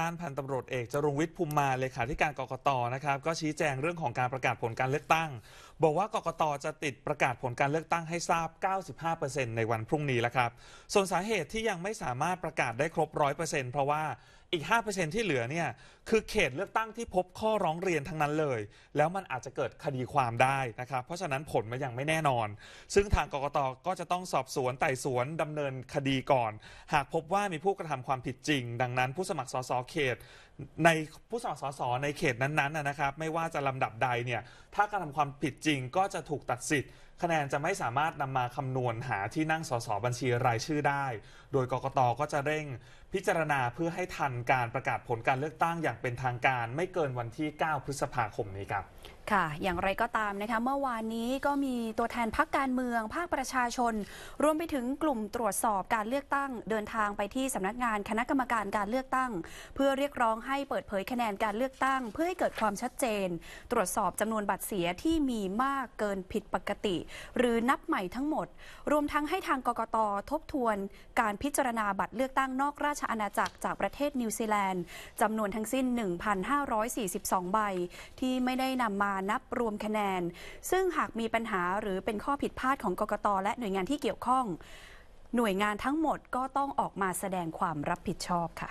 ้านพันตำรวจเอกจรุงวิทย์ภูมิมาเลขาธิการกรกตนะครับก็ชี้แจงเรื่องของการประกาศผลการเลือกตั้งบอกว่ากกตจะติดประกาศผลการเลือกตั้งให้ทราบ 95%ในวันพรุ่งนี้แล้วครับ ส่วนสาเหตุที่ยังไม่สามารถประกาศได้ครบ 100%เพราะว่าอีก 5%ที่เหลือเนี่ยคือเขตเลือกตั้งที่พบข้อร้องเรียนทั้งนั้นเลย แล้วมันอาจจะเกิดคดีความได้นะครับเพราะฉะนั้นผลมันยังไม่แน่นอน ซึ่งทางกกต ก็จะต้องสอบสวนไต่สวนดำเนินคดีก่อน หากพบว่ามีผู้กระทำความผิดจริง ดังนั้นผู้สมัครสสเขตในผู้สมัครสสในเขตนั้นๆนะครับไม่ว่าจะลำดับใดเนี่ยถ้ากระทำความผิดจริงริงก็จะถูกตัดสิทธิ์คะแนนจะไม่สามารถนำมาคำนวณหาที่นั่งสสบัญชีรายชื่อได้ โดยกกตก็จะเร่ง พิจารณาเพื่อให้ทันการประกาศผลการเลือกตั้งอย่างเป็นทางการไม่เกินวันที่ 9 พฤษภาคมนี้ครับ ค่ะ อย่างไรก็ตามนะคะ เมื่อวานนี้ก็มีตัวแทนพักการเมืองภาคประชาชน รวมไปถึงกลุ่มตรวจสอบการเลือกตั้ง เดินทางไปที่สำนักงานคณะกรรมการการเลือกตั้ง เพื่อเรียกร้องให้เปิดเผยคะแนนการเลือกตั้ง เพื่อให้เกิดความชัดเจน ตรวจสอบจำนวนบัตรเสียที่มีมากเกินผิดปกติหรือนับใหม่ทั้งหมด รวมทั้งให้ทางกกตทบทวน การพิจารณาบัตรเลือกตั้งนอกราชอาณาจักรจากประเทศนิวซีแลนด์จำนวนทั้งสิ้น 1,542 ใบ ที่ไม่ได้นำมานับรวมคะแนน ซึ่งหากมีปัญหาหรือเป็นข้อผิดพลาดของกกตและหน่วยงานที่เกี่ยวข้อง หน่วยงานทั้งหมดก็ต้องออกมาแสดงความรับผิดชอบค่ะ